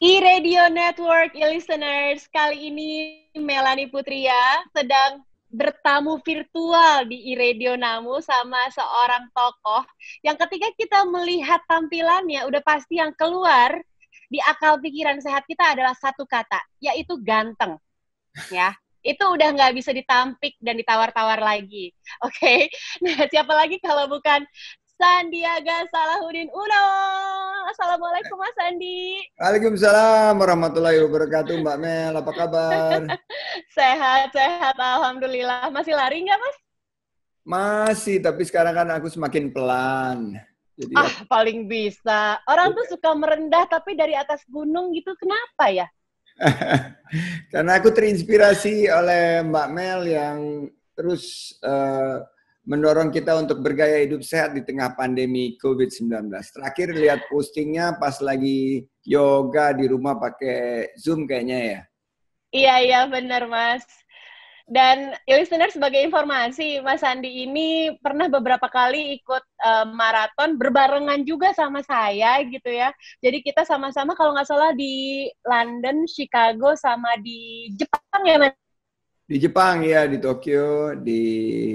E-Radio Network e-listeners, ya, kali ini Melani Putria sedang bertamu virtual di e-radio Namu sama seorang tokoh yang ketika kita melihat tampilannya udah pasti yang keluar di akal pikiran sehat kita adalah satu kata, yaitu ganteng. Ya, itu udah nggak bisa ditampik dan ditawar-tawar lagi. Oke, okay? nah siapa lagi kalau bukan Sandiaga Salahuddin Uno. Assalamualaikum Mas Sandi. Waalaikumsalam warahmatullahi wabarakatuh Mbak Mel. Apa kabar? sehat, sehat. Alhamdulillah. Masih lari nggak Mas? Masih, tapi sekarang kan aku semakin pelan. Jadi ah, ya. paling bisa. Orang tuh iya. suka merendah tapi dari atas gunung gitu. Kenapa ya? Karena aku terinspirasi oleh Mbak Mel yang terus uh, mendorong kita untuk bergaya hidup sehat di tengah pandemi COVID-19. Terakhir lihat postingnya pas lagi yoga di rumah pakai Zoom kayaknya ya. Iya, iya benar Mas. Dan ya listener sebagai informasi, Mas Sandi ini pernah beberapa kali ikut e, maraton berbarengan juga sama saya gitu ya. Jadi kita sama-sama kalau nggak salah di London, Chicago, sama di Jepang ya Mas di Jepang ya di Tokyo di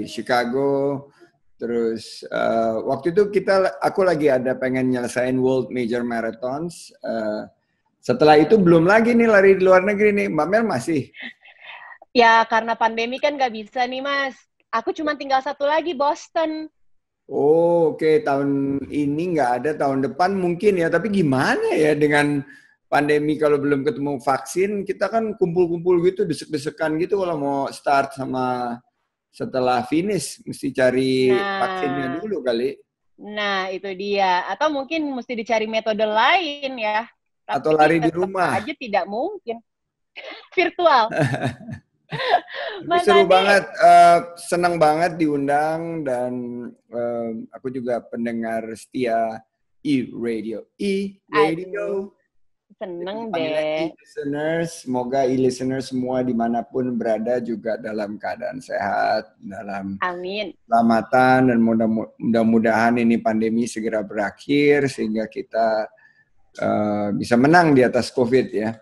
Chicago terus uh, waktu itu kita aku lagi ada pengen nyelesain World Major Marathons uh, setelah itu belum lagi nih lari di luar negeri nih Mbak Mel masih ya karena pandemi kan nggak bisa nih Mas aku cuma tinggal satu lagi Boston Oh, oke okay. tahun ini nggak ada tahun depan mungkin ya tapi gimana ya dengan pandemi kalau belum ketemu vaksin, kita kan kumpul-kumpul gitu, desek-desekan gitu kalau mau start sama setelah finish mesti cari nah, vaksinnya dulu kali. Nah, itu dia. Atau mungkin mesti dicari metode lain ya. Tapi Atau lari di rumah. Aja tidak mungkin. Virtual. Mas seru Adi. banget, uh, senang banget diundang dan uh, aku juga pendengar setia E Radio. E Radio. Seneng Jadi, deh. Lagi, listeners, semoga e-listeners semua dimanapun berada juga dalam keadaan sehat, dalam Amin. selamatan dan mudah-mudahan ini pandemi segera berakhir sehingga kita uh, bisa menang di atas COVID ya.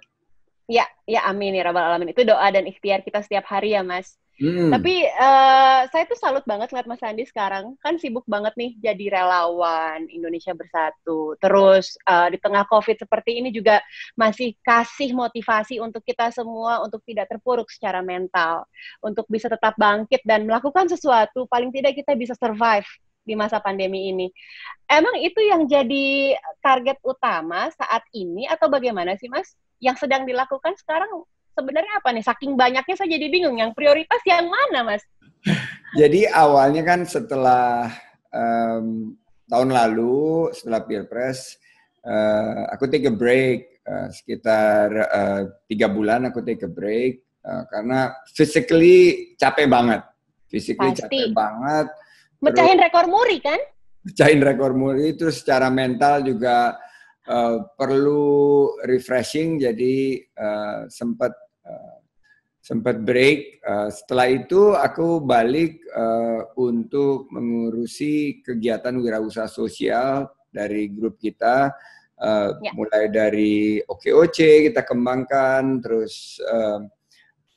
Ya, ya amin ya rabbal alamin. Itu doa dan ikhtiar kita setiap hari ya, Mas. Hmm. Tapi uh, saya tuh salut banget ngeliat Mas Andi sekarang kan sibuk banget nih jadi relawan Indonesia Bersatu. Terus uh, di tengah COVID seperti ini juga masih kasih motivasi untuk kita semua untuk tidak terpuruk secara mental, untuk bisa tetap bangkit dan melakukan sesuatu. Paling tidak kita bisa survive di masa pandemi ini. Emang itu yang jadi target utama saat ini atau bagaimana sih Mas? Yang sedang dilakukan sekarang sebenarnya apa nih? Saking banyaknya saya jadi bingung. Yang prioritas yang mana, Mas? jadi awalnya kan setelah um, tahun lalu, setelah Pilpres, uh, aku take a break. Uh, sekitar uh, tiga bulan aku take a break. Uh, karena physically capek banget. Physically Pasti. capek banget. Mecahin rekor muri kan? Mecahin rekor muri, terus secara mental juga uh, perlu refreshing jadi uh, sempat uh, sempat break uh, setelah itu aku balik uh, untuk mengurusi kegiatan wirausaha sosial dari grup kita uh, ya. mulai dari OKOC kita kembangkan terus uh,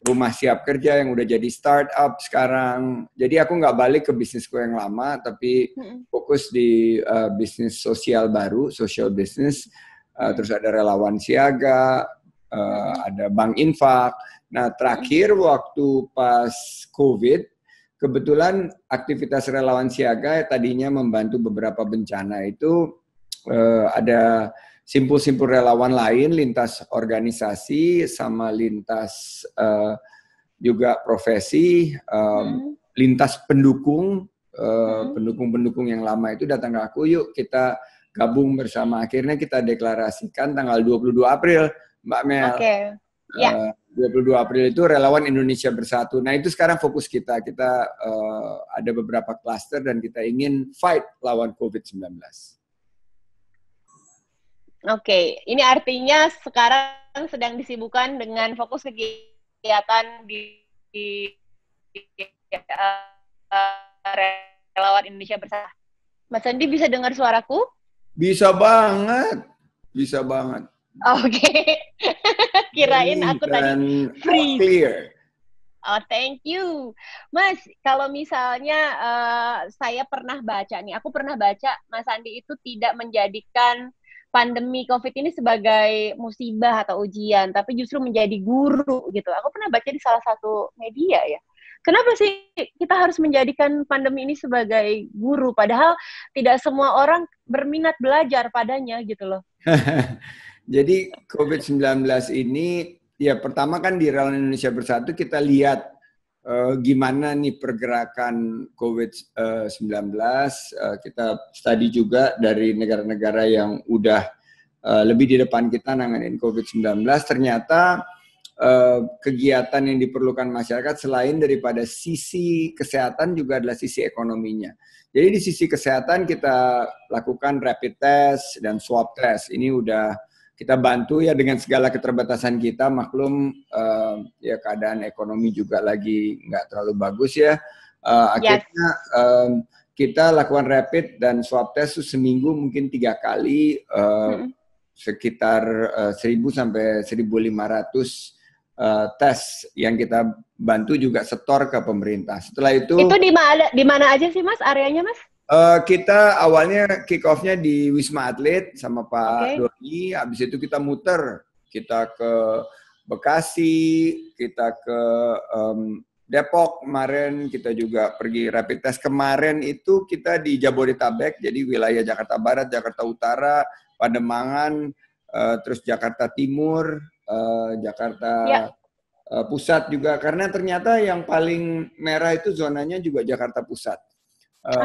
rumah siap kerja yang udah jadi startup sekarang. Jadi aku nggak balik ke bisnisku yang lama, tapi fokus di uh, bisnis sosial baru, social business. Uh, terus ada relawan siaga, uh, ada bank infak. Nah terakhir waktu pas COVID, kebetulan aktivitas relawan siaga tadinya membantu beberapa bencana itu uh, ada simpul-simpul relawan lain lintas organisasi sama lintas uh, juga profesi, um, lintas pendukung uh, pendukung-pendukung yang lama itu datang ke aku yuk kita gabung bersama. Akhirnya kita deklarasikan tanggal 22 April, Mbak Mel. Okay. Yeah. Uh, 22 April itu relawan Indonesia Bersatu. Nah, itu sekarang fokus kita. Kita uh, ada beberapa klaster dan kita ingin fight lawan COVID-19. Oke, okay. ini artinya sekarang sedang disibukkan dengan fokus kegiatan di, di, di uh, relawan Indonesia Bersama. Mas Andi bisa dengar suaraku? Bisa banget, bisa banget. Oke, okay. kirain aku tadi free. Clear. Oh, thank you. Mas, kalau misalnya uh, saya pernah baca nih, aku pernah baca Mas Andi itu tidak menjadikan pandemi COVID ini sebagai musibah atau ujian, tapi justru menjadi guru gitu. Aku pernah baca di salah satu media ya. Kenapa sih kita harus menjadikan pandemi ini sebagai guru, padahal tidak semua orang berminat belajar padanya gitu loh. Jadi COVID-19 ini ya pertama kan di Relawan Indonesia Bersatu kita lihat Uh, gimana nih pergerakan COVID-19. Uh, eh, eh, kita studi juga dari negara-negara yang udah uh, lebih di depan kita nanganin COVID-19. Ternyata kegiatan yang diperlukan masyarakat selain daripada sisi kesehatan juga adalah sisi ekonominya. Jadi di sisi kesehatan kita lakukan rapid test dan swab test. Ini udah kita bantu ya dengan segala keterbatasan kita maklum uh, ya keadaan ekonomi juga lagi nggak terlalu bagus ya uh, akhirnya yes. um, kita lakukan rapid dan swab test seminggu mungkin tiga kali uh, hmm. sekitar uh, 1000 sampai 1500 uh, tes yang kita bantu juga setor ke pemerintah setelah itu itu di mana di mana aja sih mas areanya mas Uh, kita awalnya kick off-nya di Wisma Atlet sama Pak okay. Doni, habis itu kita muter, kita ke Bekasi, kita ke um, Depok kemarin, kita juga pergi rapid test kemarin itu kita di Jabodetabek, jadi wilayah Jakarta Barat, Jakarta Utara, Pademangan, uh, terus Jakarta Timur, uh, Jakarta yeah. Ya. Pusat juga, karena ternyata yang paling merah itu zonanya juga Jakarta Pusat. Uh,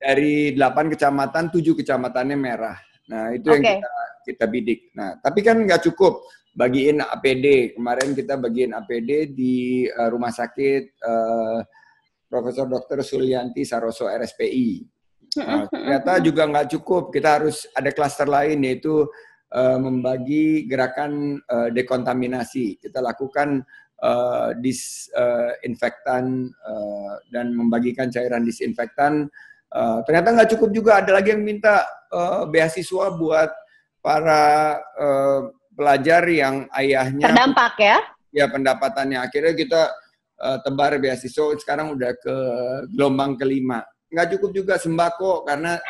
dari 8 kecamatan 7 kecamatannya merah. Nah, itu okay. yang kita kita bidik. Nah, tapi kan nggak cukup bagiin APD. Kemarin kita bagiin APD di uh, rumah sakit uh, Profesor Dr. Sulianti Saroso RSPI. Nah, ternyata juga nggak cukup. Kita harus ada klaster lain yaitu uh, membagi gerakan uh, dekontaminasi. Kita lakukan uh, disinfektan uh, dan membagikan cairan disinfektan Uh, ternyata nggak cukup juga ada lagi yang minta uh, beasiswa buat para uh, pelajar yang ayahnya terdampak ya. Ya pendapatannya akhirnya kita uh, tebar beasiswa sekarang udah ke gelombang kelima. Nggak cukup juga sembako karena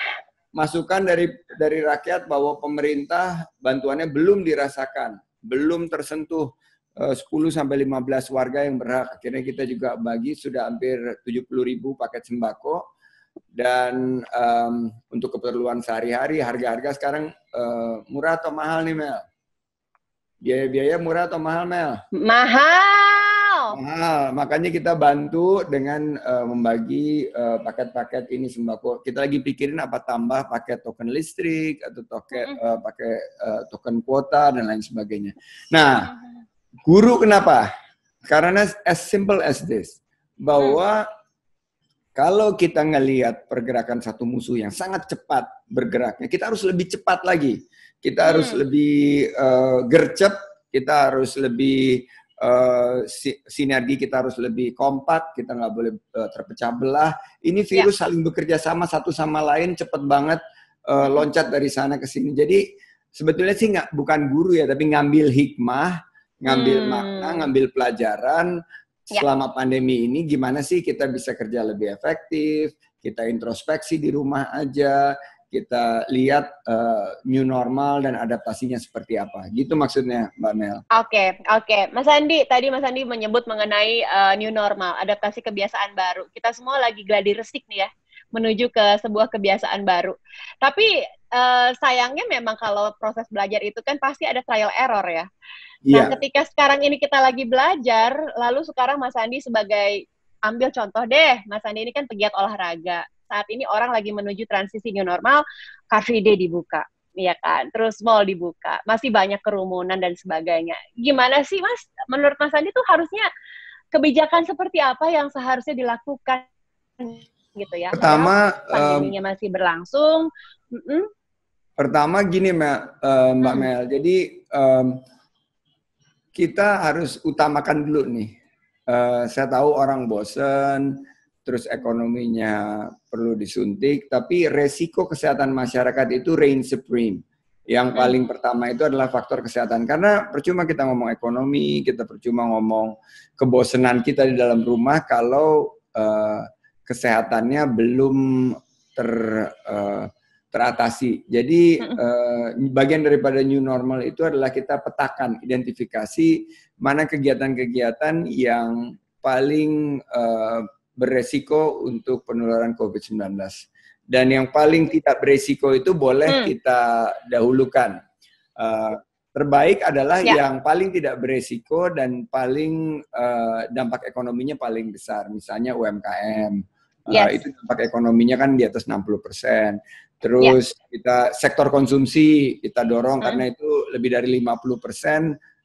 masukan dari dari rakyat bahwa pemerintah bantuannya belum dirasakan, belum tersentuh 10 sampai 15 warga yang berhak. Akhirnya kita juga bagi sudah hampir 70 ribu paket sembako dan um, untuk keperluan sehari-hari harga-harga sekarang uh, murah atau mahal nih Mel? Biaya-biaya murah atau mahal Mel? Mahal. Mahal. Makanya kita bantu dengan uh, membagi eh, paket-paket uh, ini sembako. Kita lagi pikirin apa tambah paket token listrik atau token uh, pakai uh, token kuota dan lain sebagainya. Nah, guru kenapa? Karena as simple as this bahwa hmm kalau kita ngelihat pergerakan satu musuh yang sangat cepat bergeraknya, kita harus lebih cepat lagi. Kita hmm. harus lebih uh, gercep, kita harus lebih uh, sinergi, kita harus lebih kompak, kita nggak boleh uh, terpecah belah. Ini ya. virus ya. saling bekerja sama satu sama lain cepat banget uh, loncat dari sana ke sini. Jadi sebetulnya sih nggak bukan guru ya, tapi ngambil hikmah, ngambil hmm. makna, ngambil pelajaran Ya. selama pandemi ini gimana sih kita bisa kerja lebih efektif, kita introspeksi di rumah aja, kita lihat uh, new normal dan adaptasinya seperti apa. Gitu maksudnya Mbak Mel. Oke, okay, oke. Okay. Mas Andi, tadi Mas Andi menyebut mengenai uh, new normal, adaptasi kebiasaan baru. Kita semua lagi gladi resik nih ya menuju ke sebuah kebiasaan baru. Tapi Eh, sayangnya memang kalau proses belajar itu kan pasti ada trial error ya. Yeah. Nah, iya. ketika sekarang ini kita lagi belajar, lalu sekarang Mas Andi sebagai ambil contoh deh, Mas Andi ini kan pegiat olahraga. Saat ini orang lagi menuju transisi new normal, car free day dibuka, ya kan? Terus mall dibuka, masih banyak kerumunan dan sebagainya. Gimana sih Mas? Menurut Mas Andi tuh harusnya kebijakan seperti apa yang seharusnya dilakukan gitu ya. Pertama, pandeminya um, masih berlangsung. Mm -mm. Pertama gini Mel, eh, Mbak hmm. Mel, jadi um, kita harus utamakan dulu nih. Uh, saya tahu orang bosen, terus ekonominya perlu disuntik, tapi resiko kesehatan masyarakat itu reign supreme. Yang paling pertama itu adalah faktor kesehatan. Karena percuma kita ngomong ekonomi, kita percuma ngomong kebosenan kita di dalam rumah kalau uh, kesehatannya belum ter uh, teratasi. Jadi uh, bagian daripada new normal itu adalah kita petakan, identifikasi mana kegiatan-kegiatan yang paling uh, beresiko untuk penularan COVID-19. Dan yang paling tidak beresiko itu boleh hmm. kita dahulukan. Uh, terbaik adalah ya. yang paling tidak beresiko dan paling uh, dampak ekonominya paling besar, misalnya UMKM Eh, yes. Uh, itu dampak ekonominya kan di atas 60 persen. Terus yeah. kita sektor konsumsi kita dorong hmm. karena itu lebih dari 50 persen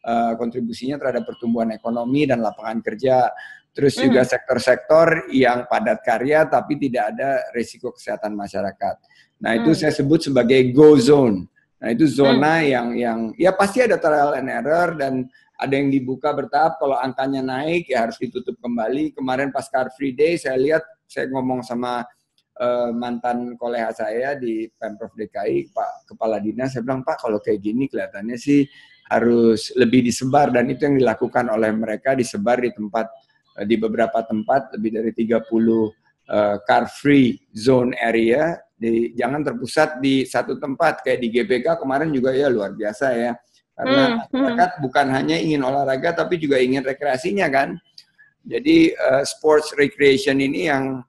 uh, kontribusinya terhadap pertumbuhan ekonomi dan lapangan kerja. Terus hmm. juga sektor-sektor yang padat karya tapi tidak ada risiko kesehatan masyarakat. Nah itu hmm. saya sebut sebagai go zone. Nah itu zona hmm. yang yang ya pasti ada trial and error dan ada yang dibuka bertahap. Kalau angkanya naik ya harus ditutup kembali. Kemarin pas Car Free Day saya lihat saya ngomong sama uh, mantan kolega saya di Pemprov DKI, Pak Kepala Dinas, saya bilang, Pak kalau kayak gini kelihatannya sih harus lebih disebar dan itu yang dilakukan oleh mereka disebar di tempat eh, di beberapa tempat lebih dari 30 uh, eh, car free zone area di, jangan terpusat di satu tempat kayak di GBK kemarin juga ya luar biasa ya karena hmm, hmm. masyarakat bukan hanya ingin olahraga tapi juga ingin rekreasinya kan jadi uh, sports recreation ini yang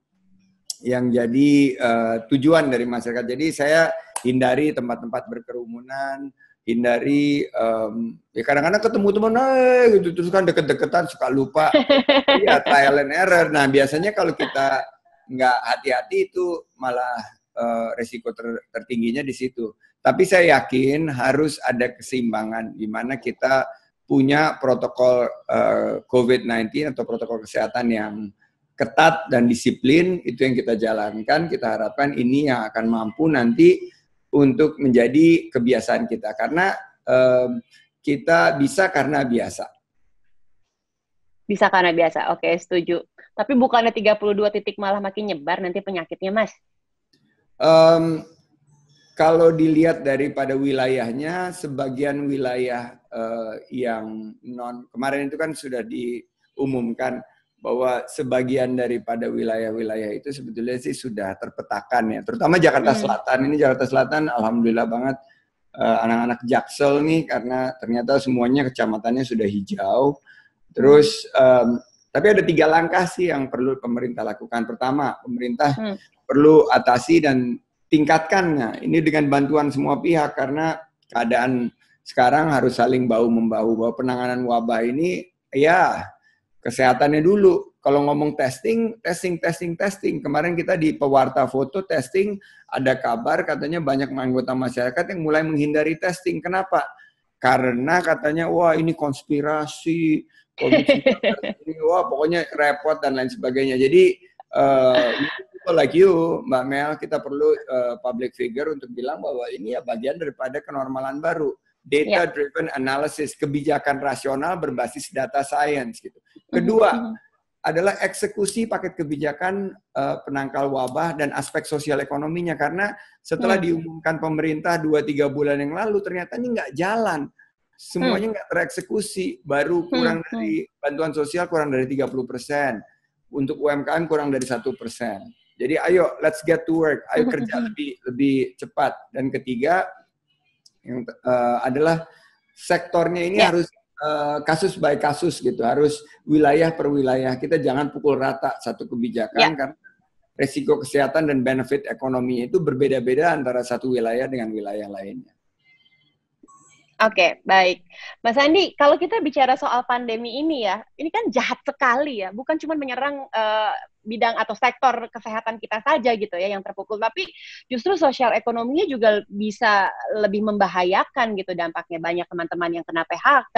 yang jadi uh, tujuan dari masyarakat. Jadi saya hindari tempat-tempat berkerumunan, hindari um, ya kadang-kadang ketemu teman eh, gitu terus kan deket-deketan suka lupa. ya trial and error. Nah, biasanya kalau kita nggak hati-hati itu malah uh, resiko ter tertingginya di situ. Tapi saya yakin harus ada keseimbangan di mana kita punya protokol eh, COVID-19 atau protokol kesehatan yang ketat dan disiplin itu yang kita jalankan kita harapkan ini yang akan mampu nanti untuk menjadi kebiasaan kita karena eh, kita bisa karena biasa bisa karena biasa oke setuju tapi bukannya 32 titik malah makin nyebar nanti penyakitnya mas um, kalau dilihat daripada wilayahnya, sebagian wilayah uh, yang non kemarin itu kan sudah diumumkan bahwa sebagian daripada wilayah-wilayah itu sebetulnya sih sudah terpetakan ya, terutama Jakarta hmm. Selatan. Ini Jakarta Selatan, alhamdulillah banget anak eh, anak-anak Jaksel nih karena ternyata semuanya kecamatannya sudah hijau. Terus um, tapi ada tiga langkah sih yang perlu pemerintah lakukan. Pertama, pemerintah hmm. perlu atasi dan tingkatkan nah, ini dengan bantuan semua pihak karena keadaan sekarang harus saling bau membahu bahwa penanganan wabah ini ya kesehatannya dulu. Kalau ngomong testing, testing, testing, testing. Kemarin kita di pewarta foto testing, ada kabar katanya banyak anggota masyarakat yang mulai menghindari testing. Kenapa? Karena katanya, wah ini konspirasi, wah pokoknya repot dan lain sebagainya. Jadi uh, people like you, Mbak Mel, kita perlu uh, public figure untuk bilang bahwa ini ya bagian daripada kenormalan baru. Data ya. driven analysis, kebijakan rasional berbasis data science gitu. Mhm, Kedua mm -hmm. adalah eksekusi paket kebijakan uh, penangkal wabah dan aspek sosial ekonominya karena setelah mm -hmm. diumumkan pemerintah 2 3 bulan yang lalu ternyata ini nggak jalan semuanya hmm. nggak hmm. tereksekusi, baru hmm, kurang hmm. dari bantuan sosial kurang dari 30 persen, untuk UMKM kurang dari satu persen. Jadi ayo let's get to work, ayo kerja lebih lebih cepat. Dan ketiga yang uh, adalah sektornya ini yeah. harus eh, kasus by kasus gitu, harus wilayah per wilayah. Kita jangan pukul rata satu kebijakan yeah. karena resiko kesehatan dan benefit ekonomi itu berbeda-beda antara satu wilayah dengan wilayah lainnya. Oke, okay, baik. Mas Andi, kalau kita bicara soal pandemi ini ya, ini kan jahat sekali ya, bukan cuma menyerang uh, bidang atau sektor kesehatan kita saja gitu ya yang terpukul, tapi justru sosial ekonominya juga bisa lebih membahayakan gitu dampaknya. Banyak teman-teman yang kena PHK,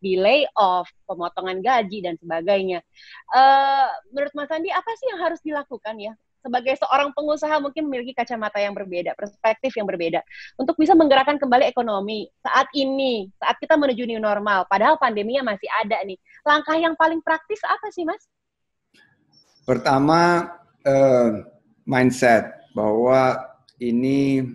delay layoff, pemotongan gaji dan sebagainya. Uh, menurut Mas Andi, apa sih yang harus dilakukan ya sebagai seorang pengusaha mungkin memiliki kacamata yang berbeda, perspektif yang berbeda untuk bisa menggerakkan kembali ekonomi saat ini, saat kita menuju new normal. Padahal pandeminya masih ada nih. Langkah yang paling praktis apa sih, Mas? Pertama, uh, mindset bahwa ini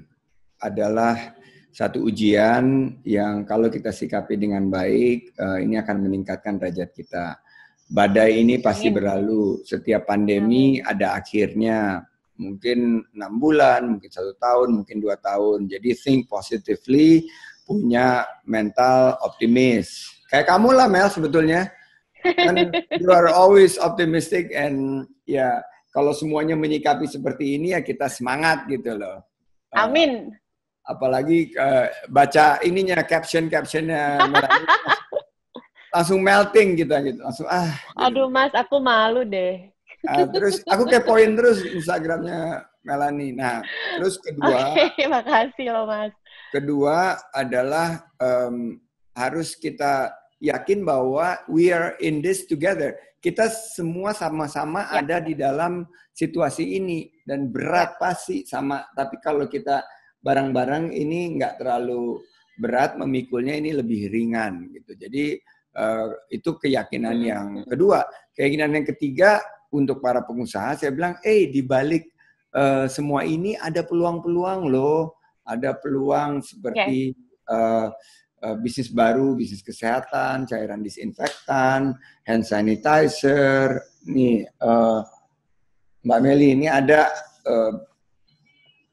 adalah satu ujian yang kalau kita sikapi dengan baik, uh, ini akan meningkatkan derajat kita badai ini pasti berlalu. Setiap iya. pandemi ada akhirnya. Mungkin enam bulan, mungkin satu tahun, mungkin dua tahun. Jadi think positively, punya mental optimis. Kayak kamu lah Mel sebetulnya. And you are always optimistic and ya yeah, kalau semuanya menyikapi seperti ini ya kita semangat gitu loh. Eh, Amin. Uh, apalagi uh, baca ininya caption captionnya langsung melting gitu gitu langsung ah aduh mas aku malu deh uh, terus aku kepoin terus instagramnya Melani nah terus kedua terima okay, makasih loh mas kedua adalah um, harus kita yakin bahwa we are in this together kita semua sama-sama ya. ada di dalam situasi ini dan berat ya. pasti sama tapi kalau kita bareng-bareng ini nggak terlalu berat memikulnya ini lebih ringan gitu jadi Eh, itu keyakinan iya. yang kedua. Keyakinan yang ketiga untuk para pengusaha, saya bilang, eh di balik uh, semua ini ada peluang-peluang loh, ada peluang seperti okay. Iya. uh, eh, bisnis baru, bisnis kesehatan, cairan disinfektan, hand sanitizer. Nih, uh, Mbak Meli, ini ada uh,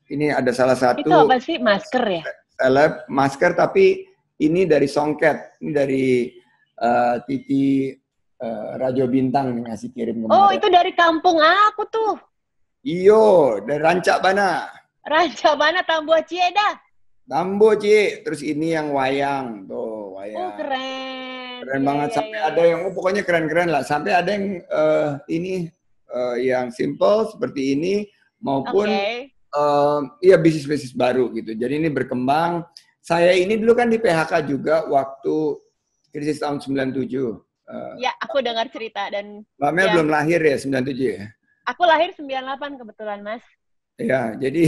ini ada salah satu. Itu apa sih masker ya? Lab masker tapi ini dari songket, ini dari Eh, Titi uh, Rajo Bintang ngasih kirim kemarin. Oh, itu dari kampung aku tuh. Iyo, dari Rancak Bana. Rancak Bana Tambo Cie dah. Tambo Cie, terus ini yang wayang tuh, wayang. Oh, keren. Keren yeah, banget yeah, sampai yeah. ada yang oh, pokoknya keren-keren lah. Sampai ada yang uh, ini uh, yang simple seperti ini maupun okay. uh, ya bisnis-bisnis baru gitu. Jadi ini berkembang. Saya ini dulu kan di PHK juga waktu krisis tahun 97. Uh, eh, ya, aku dengar cerita dan Mbak Mel ya. belum lahir ya 97 ya. Aku lahir 98 kebetulan, Mas. Ya, jadi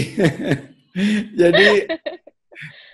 jadi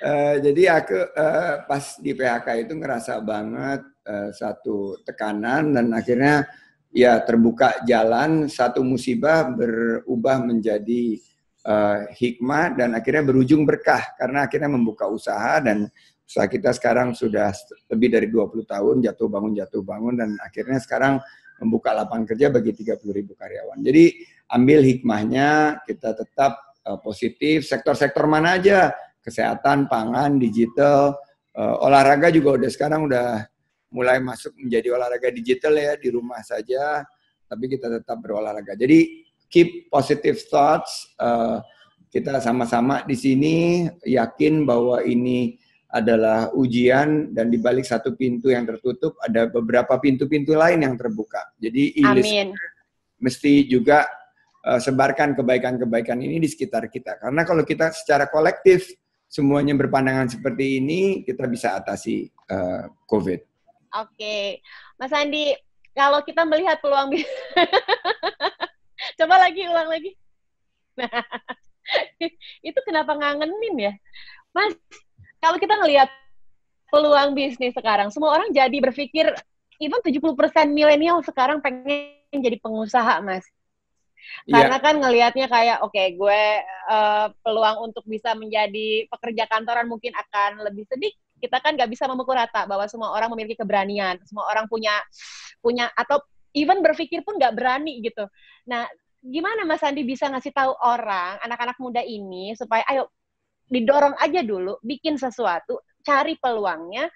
uh, jadi aku uh, pas di PHK itu ngerasa banget uh, satu tekanan dan akhirnya ya terbuka jalan satu musibah berubah menjadi uh, hikmah dan akhirnya berujung berkah karena akhirnya membuka usaha dan saat kita sekarang sudah lebih dari 20 tahun jatuh bangun jatuh bangun dan akhirnya sekarang membuka lapangan kerja bagi 30 ribu karyawan. Jadi ambil hikmahnya, kita tetap uh, positif. Sektor-sektor mana aja? Kesehatan, pangan, digital, uh, olahraga juga udah sekarang udah mulai masuk menjadi olahraga digital ya di rumah saja. Tapi kita tetap berolahraga. Jadi keep positive thoughts. Uh, kita sama-sama di sini yakin bahwa ini adalah ujian dan di balik satu pintu yang tertutup ada beberapa pintu-pintu lain yang terbuka. Jadi Amin. mesti juga uh, sebarkan kebaikan-kebaikan ini di sekitar kita. Karena kalau kita secara kolektif semuanya berpandangan seperti ini, kita bisa atasi uh, COVID. Oke, okay. Mas Andi, kalau kita melihat peluang coba lagi ulang lagi. itu kenapa ngangenin ya, Mas? kalau kita ngelihat peluang bisnis sekarang, semua orang jadi berpikir, even 70% milenial sekarang pengen jadi pengusaha, Mas. Iya. Karena yeah. kan ngelihatnya kayak, oke, okay, gue uh, peluang untuk bisa menjadi pekerja kantoran mungkin akan lebih sedikit. Kita kan nggak bisa memukul rata bahwa semua orang memiliki keberanian, semua orang punya punya atau even berpikir pun nggak berani gitu. Nah, gimana Mas Andi bisa ngasih tahu orang, anak-anak muda ini supaya ayo didorong aja dulu, bikin sesuatu, cari peluangnya.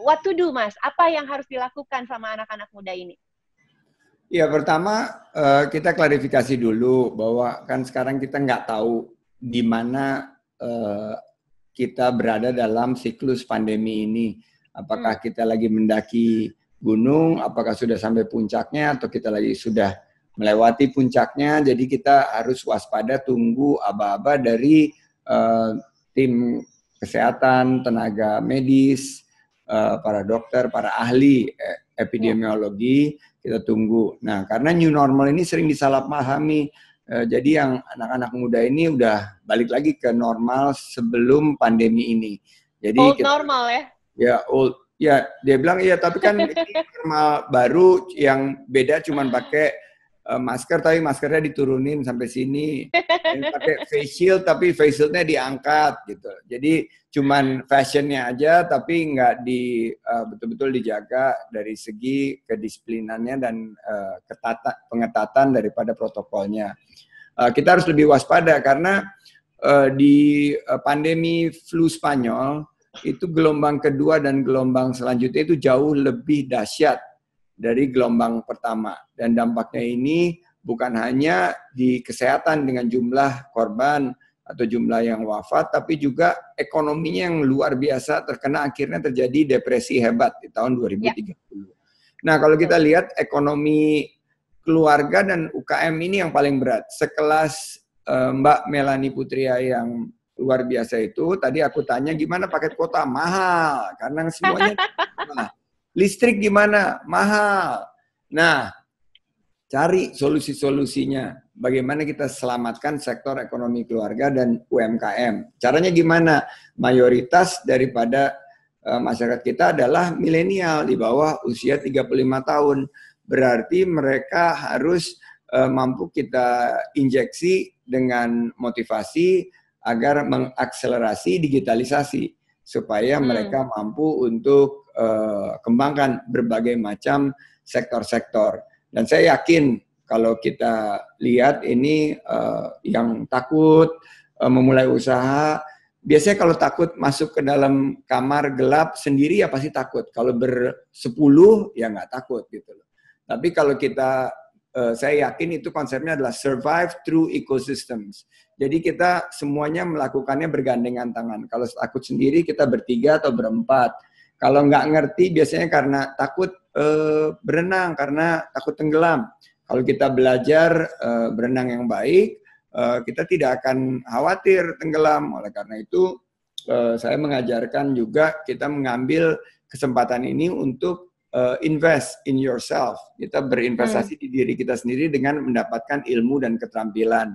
What to do, Mas? Apa yang harus dilakukan sama anak-anak muda ini? Ya pertama eh, kita klarifikasi dulu bahwa kan sekarang kita nggak tahu di mana eh, kita berada dalam siklus pandemi ini. Apakah hmm. kita lagi mendaki gunung, apakah sudah sampai puncaknya, atau kita lagi sudah melewati puncaknya. Jadi kita harus waspada tunggu aba-aba dari Eh, tim kesehatan, tenaga medis, uh, para dokter, para ahli eh, epidemiologi kita tunggu. Nah, karena new normal ini sering disalahpahami. Uh, jadi yang anak-anak muda ini udah balik lagi ke normal sebelum pandemi ini. Jadi old kita, normal ya? Ya old. Ya dia bilang iya tapi kan normal baru yang beda cuman pakai uh, masker tapi maskernya diturunin sampai sini pakai face shield tapi face shieldnya diangkat gitu jadi cuman fashionnya aja tapi nggak di uh, betul-betul dijaga dari segi kedisiplinannya dan uh, ketata, pengetatan daripada protokolnya uh, kita harus lebih waspada karena uh, di uh, pandemi flu Spanyol itu gelombang kedua dan gelombang selanjutnya itu jauh lebih dahsyat dari gelombang pertama. Dan dampaknya ini bukan hanya di kesehatan dengan jumlah korban atau jumlah yang wafat, tapi juga ekonominya yang luar biasa terkena akhirnya terjadi depresi hebat di tahun 2030. Ya. Nah kalau kita lihat ekonomi keluarga dan UKM ini yang paling berat. Sekelas uh, Mbak Melani Putria yang luar biasa itu, tadi aku tanya gimana paket kota mahal, karena semuanya mahal. Listrik gimana? Mahal. Nah, cari solusi-solusinya. Bagaimana kita selamatkan sektor ekonomi keluarga dan UMKM. Caranya gimana? Mayoritas daripada eh, masyarakat kita adalah milenial di bawah usia 35 tahun. Berarti mereka harus eh, mampu kita injeksi dengan motivasi agar mengakselerasi digitalisasi supaya hmm. mereka mampu untuk Eh, kembangkan berbagai macam sektor-sektor. Dan saya yakin kalau kita lihat ini uh, yang takut uh, memulai usaha, biasanya kalau takut masuk ke dalam kamar gelap sendiri ya pasti takut. Kalau bersepuluh ya nggak takut gitu loh. Tapi kalau kita uh, saya yakin itu konsepnya adalah survive through ecosystems. Jadi kita semuanya melakukannya bergandengan tangan. Kalau takut sendiri kita bertiga atau berempat kalau nggak ngerti biasanya karena takut e, berenang, karena takut tenggelam. Kalau kita belajar e, berenang yang baik, e, kita tidak akan khawatir tenggelam. Oleh karena itu, e, saya mengajarkan juga kita mengambil kesempatan ini untuk uh, invest in yourself. Kita berinvestasi hmm. di diri kita sendiri dengan mendapatkan ilmu dan keterampilan.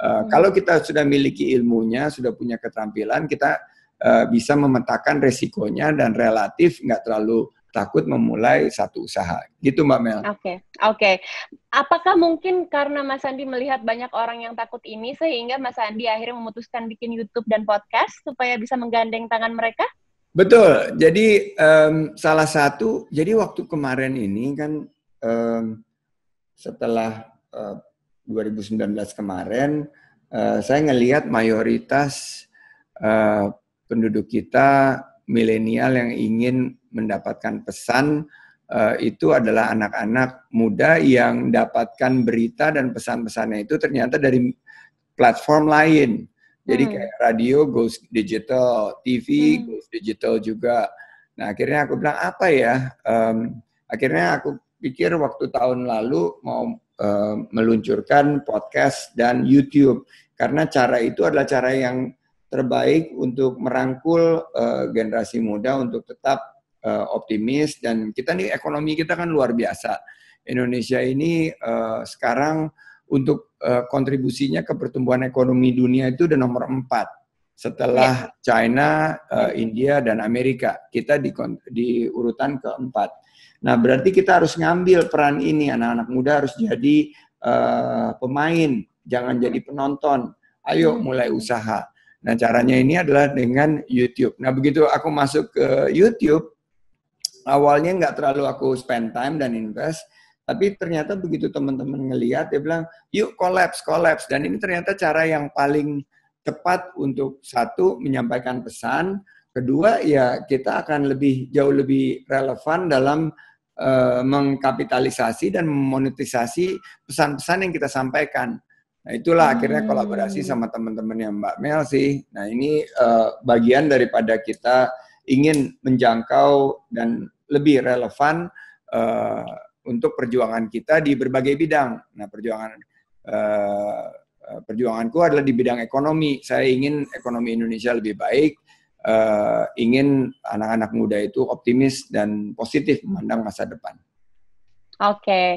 Uh, hmm. Kalau kita sudah miliki ilmunya, sudah punya keterampilan, kita Eh, bisa memetakan resikonya dan relatif nggak terlalu takut memulai satu usaha. Gitu Mbak Mel. Oke, okay. oke. Okay. Apakah mungkin karena Mas Andi melihat banyak orang yang takut ini sehingga Mas Andi akhirnya memutuskan bikin YouTube dan podcast supaya bisa menggandeng tangan mereka? Betul. Jadi um, salah satu, jadi waktu kemarin ini kan um, setelah uh, eh, 2019 kemarin, uh, saya ngelihat mayoritas uh, penduduk kita milenial yang ingin mendapatkan pesan uh, itu adalah anak-anak muda yang dapatkan berita dan pesan-pesannya itu ternyata dari platform lain. Jadi hmm. kayak radio goes digital, TV hmm. goes digital juga. Nah akhirnya aku bilang apa ya? Um, akhirnya aku pikir waktu tahun lalu mau uh, meluncurkan podcast dan YouTube karena cara itu adalah cara yang terbaik untuk merangkul uh, generasi muda untuk tetap uh, optimis dan kita nih ekonomi kita kan luar biasa. Indonesia ini uh, sekarang untuk uh, kontribusinya ke pertumbuhan ekonomi dunia itu udah nomor empat setelah yeah. China, uh, India dan Amerika. Kita di, di urutan keempat. Nah berarti kita harus ngambil peran ini anak-anak muda harus jadi uh, pemain, jangan jadi penonton. Ayo hmm. mulai usaha Nah, caranya ini adalah dengan YouTube. Nah, begitu aku masuk ke YouTube, awalnya nggak terlalu aku spend time dan invest, tapi ternyata begitu teman-teman ngelihat, dia bilang, yuk collapse, collapse. Dan ini ternyata cara yang paling tepat untuk satu, menyampaikan pesan. Kedua, ya kita akan lebih jauh lebih relevan dalam uh, mengkapitalisasi dan memonetisasi pesan-pesan yang kita sampaikan. Nah itulah akhirnya hmm. kolaborasi sama teman-teman yang Mbak Mel sih. Nah ini uh, bagian daripada kita ingin menjangkau dan lebih relevan uh, untuk perjuangan kita di berbagai bidang. Nah perjuangan uh, perjuanganku adalah di bidang ekonomi. Saya ingin ekonomi Indonesia lebih baik. Uh, ingin anak-anak muda itu optimis dan positif memandang masa depan. Oke, okay.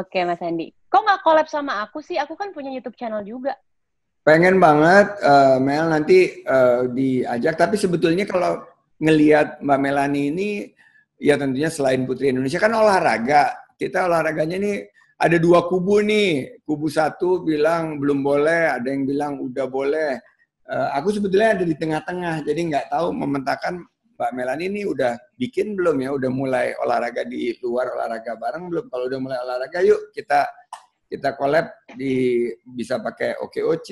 oke okay, Mas Andi kok nggak collab sama aku sih? Aku kan punya YouTube channel juga. Pengen banget uh, Mel nanti uh, diajak, tapi sebetulnya kalau ngelihat Mbak Melani ini, ya tentunya selain Putri Indonesia kan olahraga. Kita olahraganya nih ada dua kubu nih. Kubu satu bilang belum boleh, ada yang bilang udah boleh. Uh, aku sebetulnya ada di tengah-tengah, jadi nggak tahu mementakan Mbak Melani ini udah bikin belum ya? Udah mulai olahraga di luar olahraga bareng belum? Kalau udah mulai olahraga, yuk kita kita collab di bisa pakai OKOC,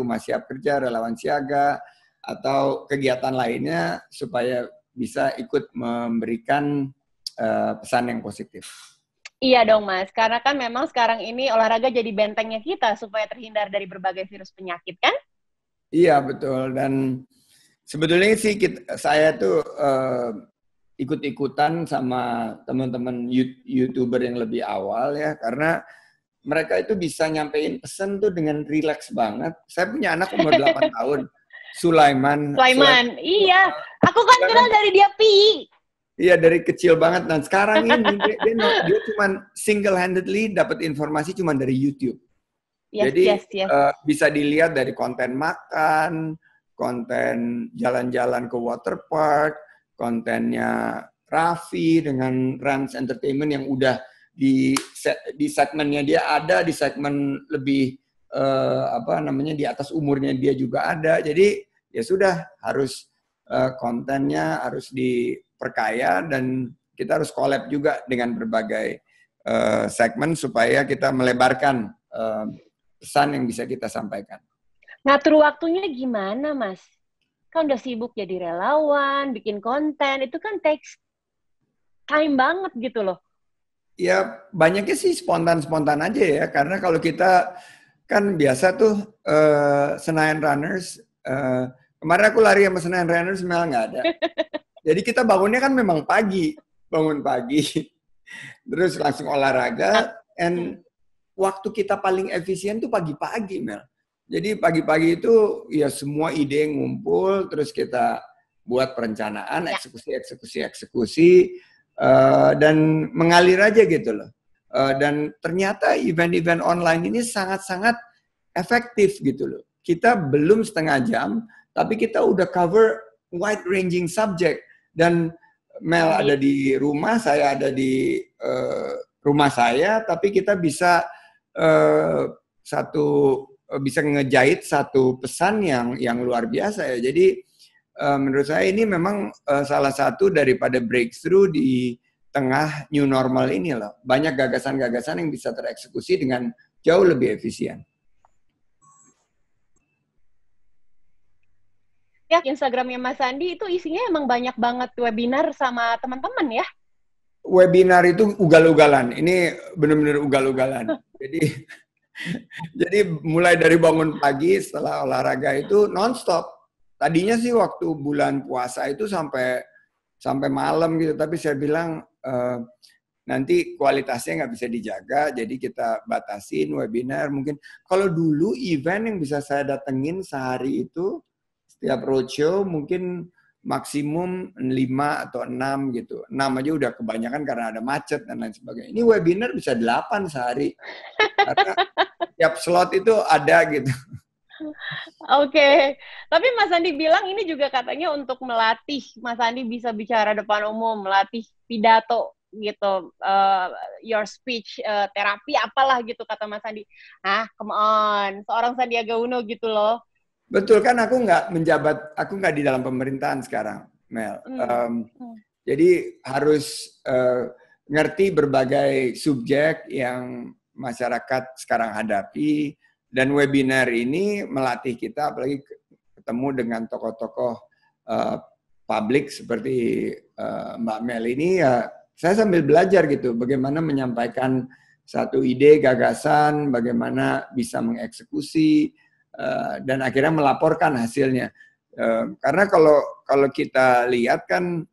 rumah siap kerja, relawan siaga, atau kegiatan lainnya supaya bisa ikut memberikan uh, pesan yang positif. Iya dong mas, karena kan memang sekarang ini olahraga jadi bentengnya kita supaya terhindar dari berbagai virus penyakit kan? Iya betul dan sebetulnya sih kita, saya tuh uh, ikut-ikutan sama teman-teman youtuber yang lebih awal ya karena mereka itu bisa nyampein pesan tuh dengan rileks banget. Saya punya anak umur 8 tahun, Sulaiman. Sulaiman, iya. Aku kan Sulaiman. kenal dari dia Pi. Iya dari kecil banget. dan nah, sekarang ini dia, dia, dia cuma single handedly dapat informasi cuma dari YouTube. Yes, Jadi yes, yes. Uh, bisa dilihat dari konten makan, konten jalan-jalan ke waterpark, kontennya Raffi dengan Rans Entertainment yang udah di di segmennya dia ada, di segmen lebih uh, apa namanya di atas umurnya dia juga ada. Jadi ya sudah harus uh, kontennya harus diperkaya dan kita harus collab juga dengan berbagai uh, segmen supaya kita melebarkan uh, pesan yang bisa kita sampaikan. Ngatur waktunya gimana, Mas? Kan udah sibuk jadi relawan, bikin konten, itu kan takes time banget gitu loh ya banyaknya sih spontan-spontan aja ya karena kalau kita kan biasa tuh uh, Senayan Runners uh, kemarin aku lari sama Senayan Runners Mel nggak ada jadi kita bangunnya kan memang pagi bangun pagi terus langsung olahraga and hmm. waktu kita paling efisien tuh pagi-pagi Mel jadi pagi-pagi itu ya semua ide ngumpul terus kita buat perencanaan ya. eksekusi eksekusi eksekusi Eh, dan mengalir aja gitu loh. Uh, dan ternyata event-event online ini sangat-sangat efektif gitu loh. Kita belum setengah jam, tapi kita udah cover wide ranging subject dan Mel ada di rumah, saya ada di uh, rumah saya, tapi kita bisa uh, satu bisa ngejahit satu pesan yang yang luar biasa ya. Jadi Eh, menurut saya ini memang eh, salah satu daripada breakthrough di tengah new normal ini loh. Banyak gagasan-gagasan yang bisa tereksekusi dengan jauh lebih efisien. Ya, Instagramnya Mas Andi itu isinya emang banyak banget webinar sama teman-teman ya? Webinar itu ugal-ugalan. Ini benar-benar ugal-ugalan. jadi jadi mulai dari bangun pagi setelah olahraga itu nonstop Tadinya sih waktu bulan puasa itu sampai sampai malam gitu, tapi saya bilang uh, nanti kualitasnya nggak bisa dijaga, jadi kita batasin webinar mungkin. Kalau dulu event yang bisa saya datengin sehari itu setiap roadshow mungkin maksimum lima atau enam gitu. 6 aja udah kebanyakan karena ada macet dan lain sebagainya. Ini webinar bisa delapan sehari. Karena tiap slot itu ada gitu. Oke, okay. tapi Mas Andi bilang ini juga katanya untuk melatih Mas Andi bisa bicara depan umum, melatih pidato gitu, uh, your speech uh, terapi apalah gitu kata Mas Andi. Ah, come on, seorang Sandiaga Uno gitu loh. Betul kan aku nggak menjabat, aku nggak di dalam pemerintahan sekarang, Mel. Um, hmm. Jadi harus uh, ngerti berbagai subjek yang masyarakat sekarang hadapi, dan webinar ini melatih kita apalagi ketemu dengan tokoh-tokoh uh, publik seperti uh, Mbak Mel ini ya saya sambil belajar gitu bagaimana menyampaikan satu ide gagasan, bagaimana bisa mengeksekusi uh, dan akhirnya melaporkan hasilnya. Uh, karena kalau kalau kita lihat kan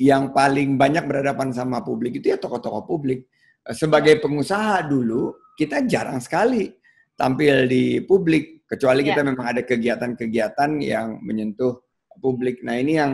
yang paling banyak berhadapan sama publik itu ya tokoh-tokoh publik. Sebagai pengusaha dulu kita jarang sekali tampil di publik kecuali yeah. kita iya. memang ada kegiatan-kegiatan yang menyentuh publik. Nah, ini yang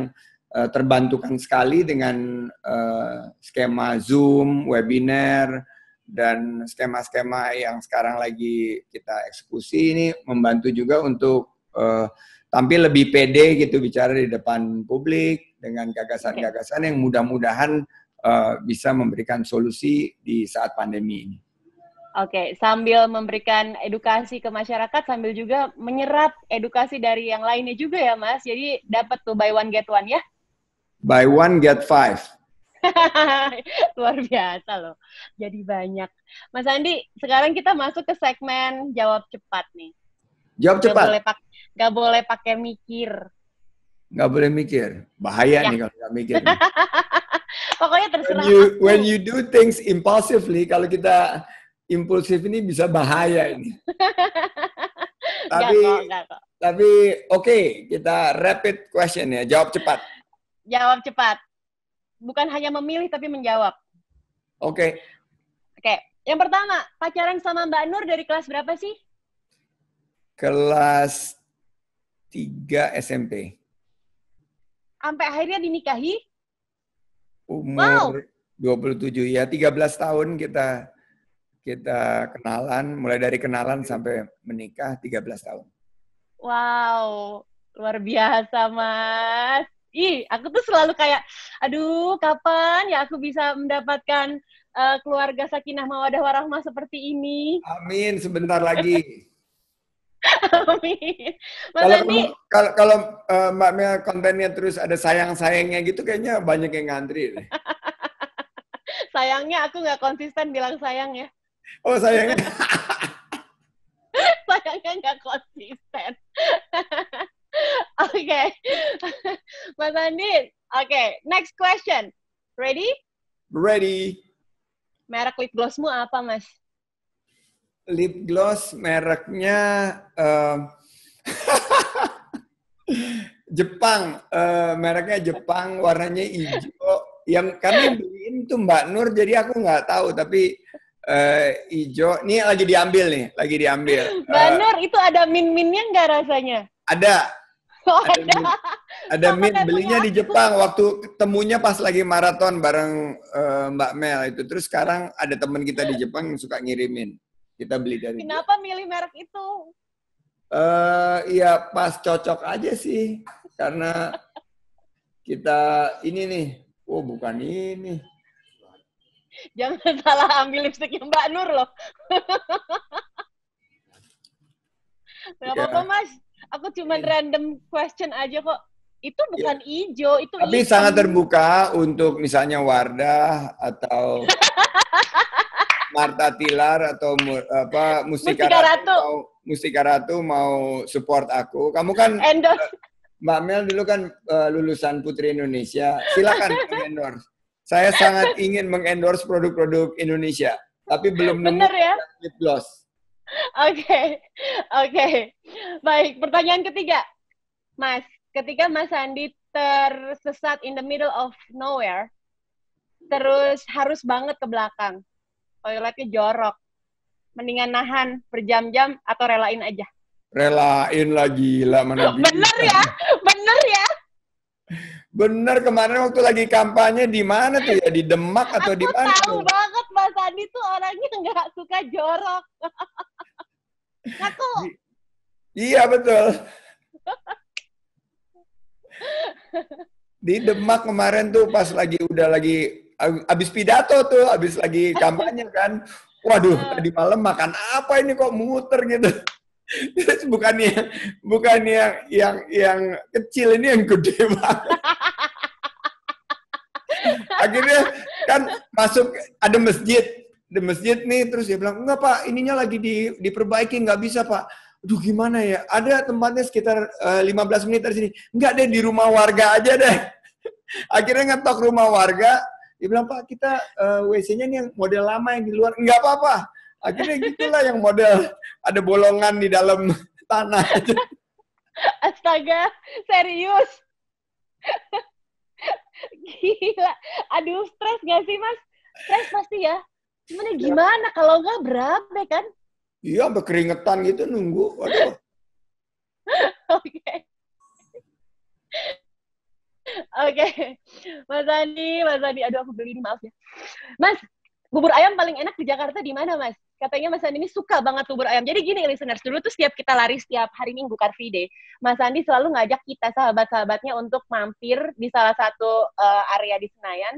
uh, terbantukan sekali dengan uh, skema Zoom, webinar dan skema-skema yang sekarang lagi kita eksekusi ini membantu juga untuk uh, tampil lebih pede gitu bicara di depan publik dengan gagasan-gagasan yang mudah-mudahan uh, bisa memberikan solusi di saat pandemi ini. Oke, okay. sambil memberikan edukasi ke masyarakat, sambil juga menyerap edukasi dari yang lainnya juga ya, Mas. Jadi dapat tuh buy one get one ya? Buy one get five. Luar biasa loh, jadi banyak. Mas Andi, sekarang kita masuk ke segmen jawab cepat nih. Jawab cepat. gak boleh pakai mikir. Gak boleh mikir, bahaya ya. nih kalau gak mikir. Pokoknya terserah. When you, when you do things impulsively, kalau kita impulsif ini bisa bahaya ini. tapi gak kok, gak kok. tapi oke, okay, kita rapid question ya, jawab cepat. Jawab cepat. Bukan hanya memilih tapi menjawab. Oke. Okay. Oke. Okay. Yang pertama, pacaran sama Mbak Nur dari kelas berapa sih? Kelas 3 SMP. Sampai akhirnya dinikahi? Umur wow. 27 ya, 13 tahun kita kita kenalan mulai dari kenalan sampai menikah 13 tahun. Wow, luar biasa Mas. Ih, aku tuh selalu kayak aduh kapan ya aku bisa mendapatkan uh, keluarga sakinah mawadah warahmah seperti ini. Amin, sebentar lagi. Amin. kalau kalau, kalau uh, eh, Mbak Mel kontennya terus ada sayang-sayangnya gitu kayaknya banyak yang ngantri. Sayangnya aku nggak konsisten bilang sayang ya. Oh sayangnya. sayangnya nggak konsisten. Oke, okay. Mas Andi. Oke, okay. next question. Ready? Ready. Merek lip glossmu apa, Mas? Lip gloss mereknya uh, Jepang. Uh, mereknya Jepang, warnanya hijau. Yang kami beliin tuh Mbak Nur, jadi aku nggak tahu. Tapi uh, hijau. Ini lagi diambil nih, lagi diambil. Eh, Banur, uh, itu ada min-minnya nggak rasanya? Ada. Oh, ada. Ada min, ada min. belinya di Jepang waktu temunya pas lagi maraton bareng uh, Mbak Mel itu. Terus sekarang ada teman kita di Jepang yang suka ngirimin. Kita beli dari Kenapa dia. milih merek itu? Eh uh, ya pas cocok aja sih karena kita ini nih. Oh, bukan ini. Jangan salah ambil yang Mbak Nur loh. Gak apa-apa yeah. Mas, aku cuman yeah. random question aja kok. Itu iya. bukan yeah. ijo, itu Tapi ijo. sangat terbuka untuk misalnya Wardah atau Marta Tilar atau apa Mustika, Mustika Ratu. Ratu. Mau, Mustika Ratu mau support aku. Kamu kan endorse. Mbak Mel dulu kan uh, lulusan Putri Indonesia. Silakan endorse. Saya sangat ingin mengendorse produk-produk Indonesia, tapi belum Bener, nemu ya? lip gloss. Oke, okay. oke. Okay. Baik, pertanyaan ketiga. Mas, ketika Mas Andi tersesat in the middle of nowhere, terus harus banget ke belakang, toiletnya jorok, mendingan nahan berjam-jam atau relain aja? Relain lagi lah, mana Bener ya? Bener ya? Bener kemarin waktu lagi kampanye di mana tuh ya di Demak atau di mana? Tahu tuh? banget Mas Andi tuh orangnya nggak suka jorok. Aku. Nah, iya betul. di Demak kemarin tuh pas lagi udah lagi abis pidato tuh, abis lagi kampanye kan. Waduh, tadi nah. malam makan apa ini kok muter gitu bukannya bukannya yang, yang yang kecil ini yang gede banget. Akhirnya kan masuk ada masjid, ada masjid nih terus dia bilang enggak pak ininya lagi di, diperbaiki nggak bisa pak. Aduh gimana ya? Ada tempatnya sekitar uh, eh, 15 menit dari sini. Enggak deh di rumah warga aja deh. Akhirnya ngetok rumah warga, dia bilang pak kita uh, eh, WC-nya nih yang model lama yang di luar. Enggak apa-apa akhirnya gitulah yang model ada bolongan di dalam tanah Astaga, serius. Gila, aduh stres gak sih mas? Stres pasti ya. Cuman ya iya. gimana kalau nggak berabe kan? Iya, sampai keringetan gitu nunggu. Oke. Oke. Okay. Mas Andi, Mas Andi. Aduh, aku beli ini, maaf ya. Mas, bubur ayam paling enak di Jakarta di mana, Mas? Katanya Mas Andi ini suka banget bubur ayam. Jadi gini, listeners, dulu tuh setiap kita lari setiap hari Minggu Car Free Day, Mas Andi selalu ngajak kita sahabat-sahabatnya untuk mampir di salah satu uh, area di Senayan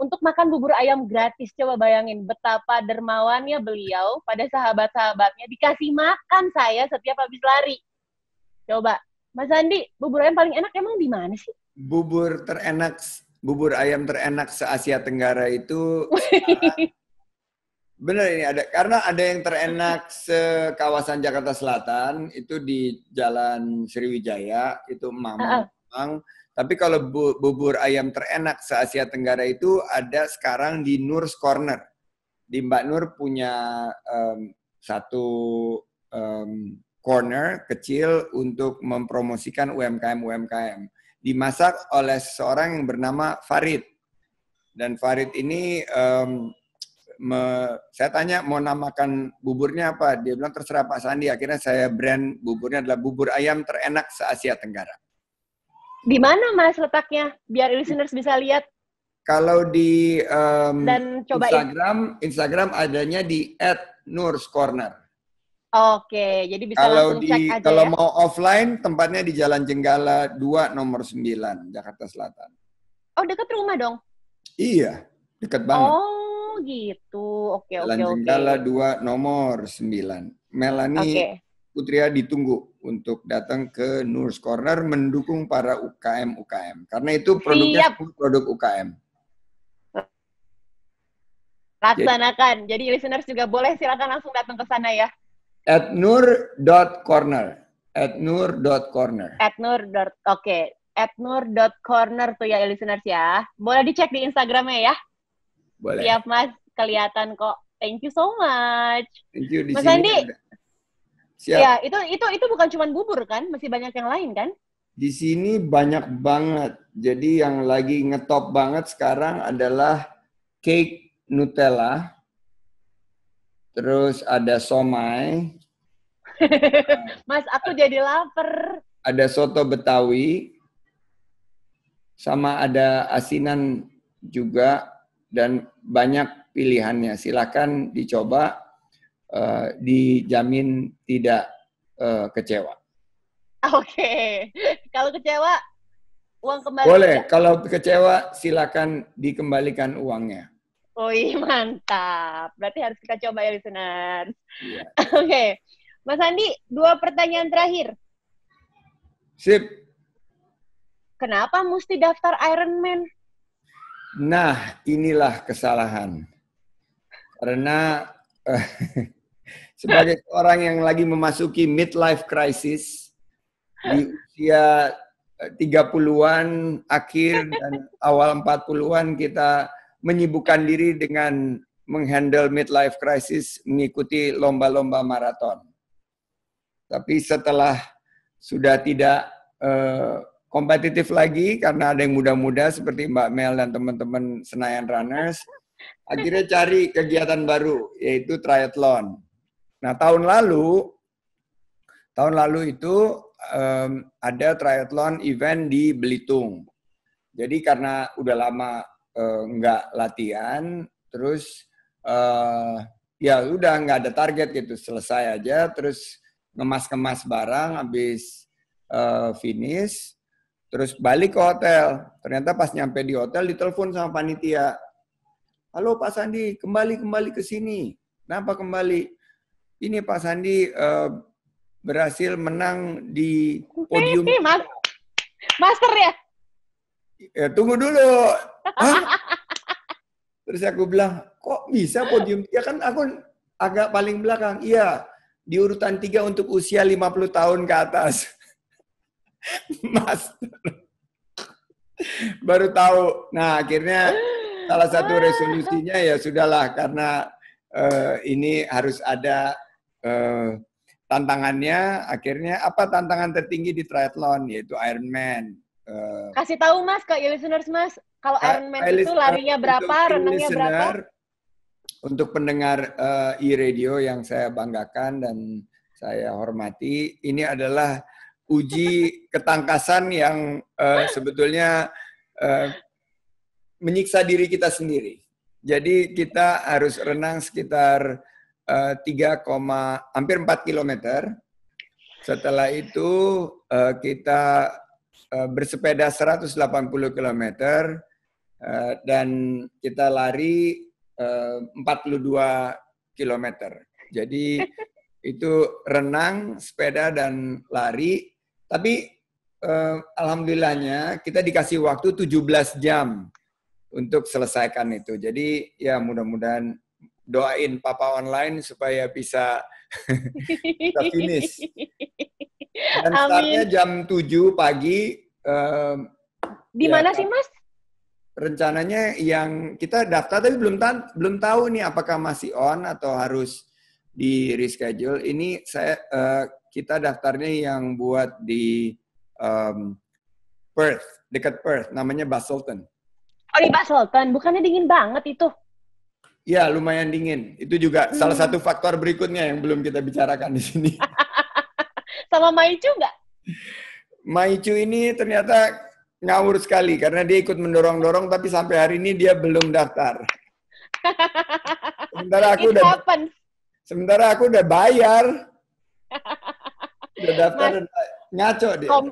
untuk makan bubur ayam gratis. Coba bayangin betapa dermawannya beliau pada sahabat-sahabatnya dikasih makan saya setiap habis lari. Coba, Mas Andi, bubur ayam paling enak emang di mana sih? Bubur terenak bubur ayam terenak se Asia Tenggara itu bener ini ada karena ada yang terenak se kawasan Jakarta Selatan itu di Jalan Sriwijaya itu Mamang. uh Tapi kalau bu, bubur ayam terenak se Asia Tenggara itu ada sekarang di Nur's Corner. Di Mbak Nur punya um, satu um, corner kecil untuk mempromosikan UMKM UMKM dimasak oleh seseorang yang bernama Farid. Dan Farid ini um, me, saya tanya mau namakan buburnya apa? Dia bilang terserah Pak Sandi. Akhirnya saya brand buburnya adalah bubur ayam terenak se Asia Tenggara. Di mana Mas letaknya? Biar listeners bisa lihat. Kalau di um, Dan cobain. Instagram, Instagram adanya di corner Oke, jadi bisa kalau langsung di, cek aja Kalau ya? mau offline, tempatnya di Jalan Jenggala 2 nomor 9, Jakarta Selatan. Oh, dekat rumah dong? Iya, dekat banget. Oh, gitu. Oke, oke, oke. Jalan okay, Jenggala 2 nomor 9. Melani okay. Putria ditunggu untuk datang ke Nurs Corner mendukung para UKM-UKM. Karena itu produknya Siap. produk UKM. Laksanakan. Jadi, jadi listeners juga boleh silakan langsung datang ke sana ya. At nur dot corner. At nur dot corner. At nur dot oke. Okay. At nur dot corner tuh ya listeners ya. Boleh dicek di Instagramnya ya. Boleh. Siap mas, kelihatan kok. Thank you so much. Thank you di Mas Andi. Siap. Iya, itu itu itu bukan cuma bubur kan, masih banyak yang lain kan? Di sini banyak banget. Jadi yang lagi ngetop banget sekarang adalah cake Nutella Terus ada somai. Mas, aku jadi lapar. Ada soto Betawi. Sama ada asinan juga dan banyak pilihannya. Silakan dicoba. Uh, dijamin tidak uh, kecewa. Oke. Okay. Kalau kecewa uang kembali. Boleh. Kalau kecewa silakan dikembalikan uangnya. Woi, oh, iya, mantap. Berarti harus kita coba ya, listener. Yeah. Oke. okay. Mas Andi, dua pertanyaan terakhir. Sip. Kenapa mesti daftar Ironman? Nah, inilah kesalahan. Karena eh, sebagai orang yang lagi memasuki midlife crisis di usia 30-an eh, akhir dan awal 40-an kita menyibukkan diri dengan menghandle midlife crisis, mengikuti lomba-lomba maraton. Tapi setelah sudah tidak uh, kompetitif lagi karena ada yang muda-muda seperti Mbak Mel dan teman-teman Senayan Runners, akhirnya cari kegiatan baru yaitu triathlon. Nah, tahun lalu tahun lalu itu um, ada triathlon event di Belitung. Jadi karena udah lama uh, latihan terus uh, ya udah nggak ada target gitu selesai aja terus ngemas kemas barang habis uh, finish terus balik ke hotel ternyata pas nyampe di hotel ditelepon sama panitia halo Pak Sandi kembali kembali ke sini kenapa kembali ini Pak Sandi uh, berhasil menang di podium Mas master ya, ya tunggu dulu Terus aku bilang, kok bisa podium tiga? Kan aku agak paling belakang. Iya, di urutan tiga untuk usia 50 tahun ke atas. Master. Baru tahu. Nah, akhirnya salah satu resolusinya ya sudahlah karena uh, ini harus ada uh, tantangannya. Akhirnya apa tantangan tertinggi di triathlon yaitu Ironman. Eh, Kasih tahu Mas ke listeners Mas, kalau Ironman uh, itu larinya berapa, renangnya berapa? Untuk pendengar uh, e-radio yang saya banggakan dan saya hormati, ini adalah uji ketangkasan yang uh, sebetulnya uh, menyiksa diri kita sendiri. Jadi kita harus renang sekitar uh, 3, hampir 4 kilometer. Setelah itu uh, kita Eh, bersepeda 180 km eh, dan kita lari 42 eh, km. Jadi itu renang, sepeda dan lari. Tapi alhamdulillahnya kita dikasih waktu 17 jam untuk selesaikan itu. Jadi ya mudah-mudahan doain papa online supaya bisa kita finish. Dan Amin. startnya jam 7 pagi. Um, Di ya, mana sih, Mas? Rencananya yang kita daftar tapi belum ta belum tahu nih apakah masih on atau harus di reschedule. Ini saya uh, kita daftarnya yang buat di um, Perth, dekat Perth, namanya Baselton. Oh di Baselton, bukannya dingin banget itu? Ya lumayan dingin. Itu juga hmm. salah satu faktor berikutnya yang belum kita bicarakan di sini. sama Maicu nggak? Maicu ini ternyata ngawur sekali karena dia ikut mendorong-dorong tapi sampai hari ini dia belum daftar. Sementara aku It udah happen. sementara aku udah bayar. udah daftar Mas, dan ngaco dia. Kom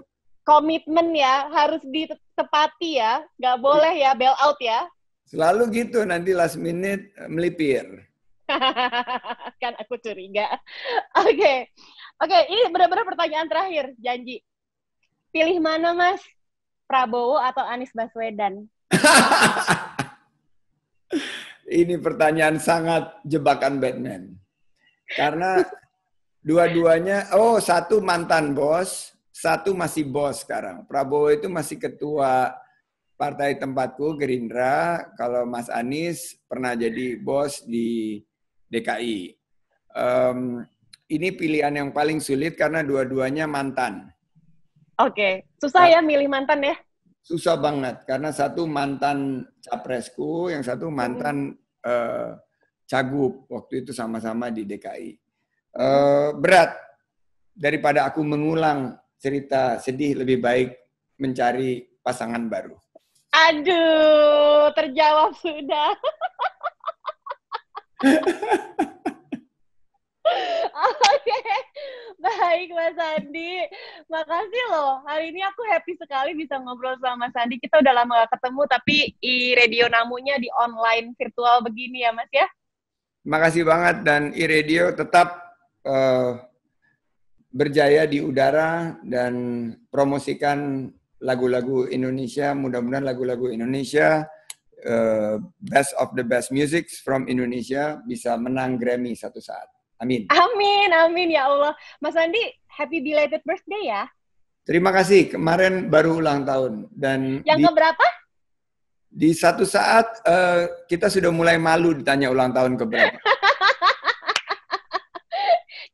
komitmen ya harus ditepati ya, nggak boleh ya bail out ya. Selalu gitu nanti last minute melipir. kan aku curiga. Oke. Okay. Oke, okay, ini benar-benar pertanyaan terakhir, janji. Pilih mana, Mas? Prabowo atau Anies Baswedan? ini pertanyaan sangat jebakan Batman. Karena dua-duanya, oh satu mantan bos, satu masih bos sekarang. Prabowo itu masih ketua partai tempatku Gerindra, kalau Mas Anies pernah jadi bos di DKI. Um, ini pilihan yang paling sulit karena dua-duanya mantan. Oke, okay. susah ya nah. milih mantan ya? Susah banget karena satu mantan capresku, yang satu mantan hmm. uh, cagup waktu itu sama-sama di DKI. Uh, eh, berat daripada aku mengulang cerita sedih lebih baik mencari pasangan baru. Aduh, terjawab sudah. Oke, okay. baik Mas Andi. Makasih loh. Hari ini aku happy sekali bisa ngobrol sama Mas Andi. Kita udah lama gak ketemu, tapi i radio namunya di online virtual begini ya Mas ya. Makasih banget dan i radio tetap uh, berjaya di udara dan promosikan lagu-lagu Indonesia. Mudah-mudahan lagu-lagu Indonesia uh, best of the best music from Indonesia bisa menang Grammy satu saat. Amin. Amin, amin ya Allah. Mas Andi, happy belated birthday ya. Terima kasih. Kemarin baru ulang tahun dan yang di, keberapa? Di satu saat uh, kita sudah mulai malu ditanya ulang tahun keberapa.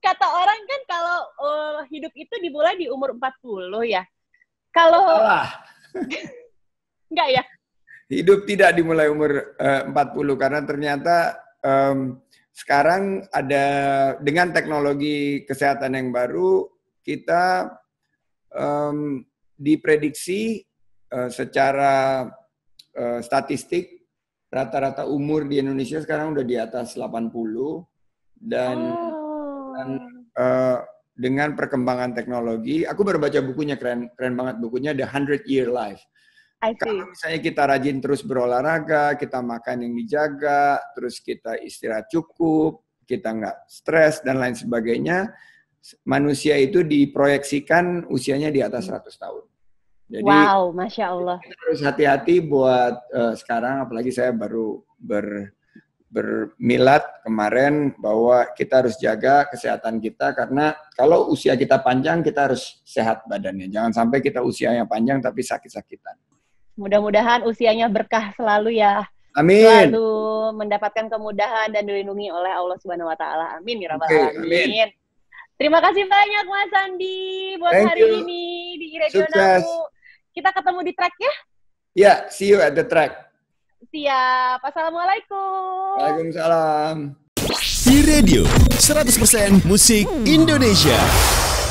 Kata orang kan kalau uh, hidup itu dimulai di umur 40 ya. Kalau Allah. enggak ya? Hidup tidak dimulai umur eh, uh, 40 karena ternyata um, sekarang ada dengan teknologi kesehatan yang baru kita um, diprediksi uh, secara uh, statistik rata-rata umur di Indonesia sekarang udah di atas 80 dan, oh. dan uh, dengan perkembangan teknologi aku baru baca bukunya keren keren banget bukunya The hundred Year Life kalau misalnya kita rajin terus berolahraga, kita makan yang dijaga, terus kita istirahat cukup, kita nggak stres dan lain sebagainya, manusia itu diproyeksikan usianya di atas 100 hmm. tahun. Jadi, wow, masya Allah. Kita harus hati-hati buat uh, sekarang, apalagi saya baru ber bermilat kemarin bahwa kita harus jaga kesehatan kita karena kalau usia kita panjang kita harus sehat badannya. Jangan sampai kita usianya panjang tapi sakit-sakitan. Mudah-mudahan usianya berkah selalu ya. Amin. Selalu mendapatkan kemudahan dan dilindungi oleh Allah Subhanahu wa taala. Amin ya rabbal okay, alamin. Amin. Terima kasih banyak Mas Andi buat Thank hari you. ini di Iregionaku. Kita ketemu di track ya? Ya, yeah, see you at the track. Siap. Assalamualaikum. Waalaikumsalam. Di Radio 100% Musik Indonesia.